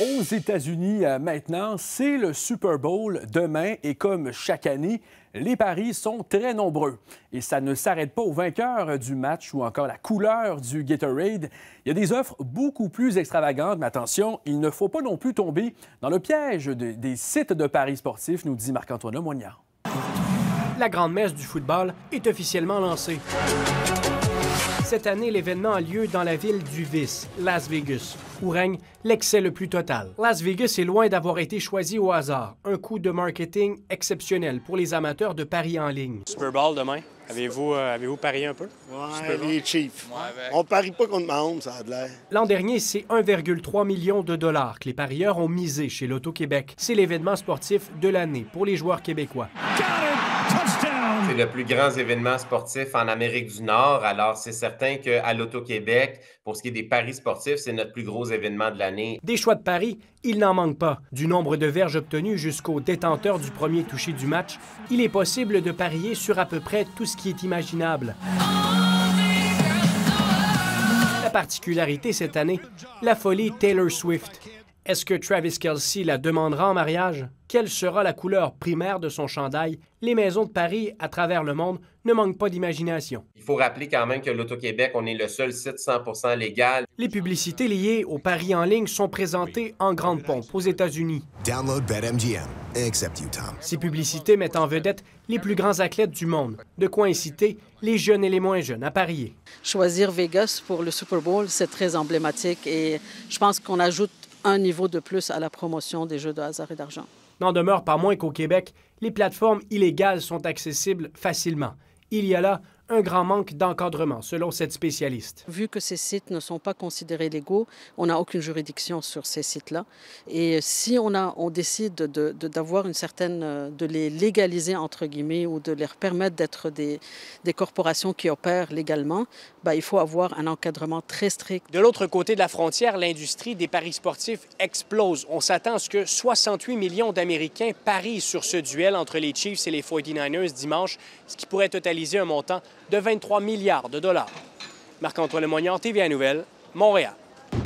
Aux États-Unis, euh, maintenant, c'est le Super Bowl demain et comme chaque année, les paris sont très nombreux. Et ça ne s'arrête pas au vainqueur du match ou encore la couleur du Gatorade. Il y a des offres beaucoup plus extravagantes, mais attention, il ne faut pas non plus tomber dans le piège des sites de paris sportifs, nous dit Marc-Antoine Lemoignard. La grande messe du football est officiellement lancée. Cette année, l'événement a lieu dans la ville du vice, Las Vegas, où règne l'excès le plus total. Las Vegas est loin d'avoir été choisi au hasard. Un coup de marketing exceptionnel pour les amateurs de paris en ligne. Super Bowl demain. Avez-vous euh, parié un peu? Ouais, les Chiefs. On parie pas contre Mahomes, ça a de l'air. L'an dernier, c'est 1,3 million de dollars que les parieurs ont misé chez l'Auto-Québec. C'est l'événement sportif de l'année pour les joueurs québécois c'est le plus grand événement sportif en Amérique du Nord. Alors, c'est certain qu'à l'Auto-Québec, pour ce qui est des paris sportifs, c'est notre plus gros événement de l'année. Des choix de paris, il n'en manque pas. Du nombre de verges obtenues jusqu'au détenteur du premier touché du match, il est possible de parier sur à peu près tout ce qui est imaginable. La particularité cette année, la folie Taylor Swift. Est-ce que Travis Kelsey la demandera en mariage? Quelle sera la couleur primaire de son chandail? Les maisons de Paris à travers le monde ne manquent pas d'imagination. Il faut rappeler quand même que l'Auto-Québec, on est le seul site 100% légal. Les publicités liées aux paris en ligne sont présentées en grande pompe aux États-Unis. Download BetMGM, except you, Ces publicités mettent en vedette les plus grands athlètes du monde, de quoi inciter les jeunes et les moins jeunes à parier. Choisir Vegas pour le Super Bowl, c'est très emblématique et je pense qu'on ajoute un niveau de plus à la promotion des jeux de hasard et d'argent. N'en demeure pas moins qu'au Québec, les plateformes illégales sont accessibles facilement. Il y a là un grand manque d'encadrement, selon cette spécialiste. Vu que ces sites ne sont pas considérés légaux, on n'a aucune juridiction sur ces sites-là. Et si on, a, on décide d'avoir de, une certaine, de les légaliser, entre guillemets, ou de leur permettre d'être des, corporations qui opèrent légalement, ben, il faut avoir un encadrement très strict. De l'autre côté de la frontière, l'industrie des paris sportifs explose. On s'attend à ce que 68 millions d'Américains parient sur ce duel entre les Chiefs et les 49ers dimanche, ce qui pourrait totaliser un montant de 23 milliards de dollars. Marc-Antoine Lemoyant, TVA Nouvelle, Montréal.